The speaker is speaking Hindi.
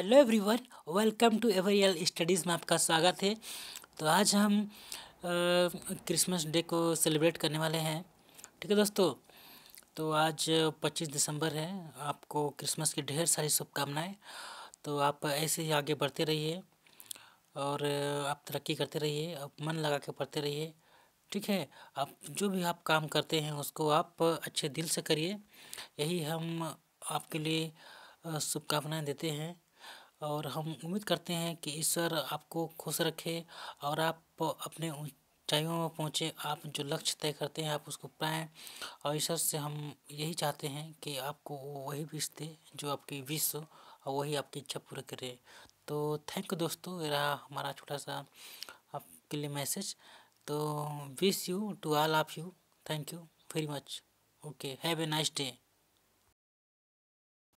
हेलो एवरीवन वेलकम टू एवरियल स्टडीज़ में आपका स्वागत है तो आज हम क्रिसमस डे को सेलिब्रेट करने वाले हैं ठीक है दोस्तों तो आज 25 दिसंबर है आपको क्रिसमस की ढेर सारी शुभकामनाएं तो आप ऐसे ही आगे बढ़ते रहिए और आप तरक्की करते रहिए आप मन लगा के पढ़ते रहिए ठीक है आप जो भी आप काम करते हैं उसको आप अच्छे दिल से करिए यही हम आपके लिए शुभकामनाएँ देते हैं और हम उम्मीद करते हैं कि ईश्वर आपको खुश रखे और आप अपने ऊंचाइयों में पहुँचे आप जो लक्ष्य तय करते हैं आप उसको पाएँ और ईश्वर से हम यही चाहते हैं कि आपको वही विश दे जो आपकी विश हो और वही आपकी इच्छा पूरी करे तो थैंक यू दोस्तों ये रहा हमारा छोटा सा आपके लिए मैसेज तो wish you to all of you thank you very much okay have a nice day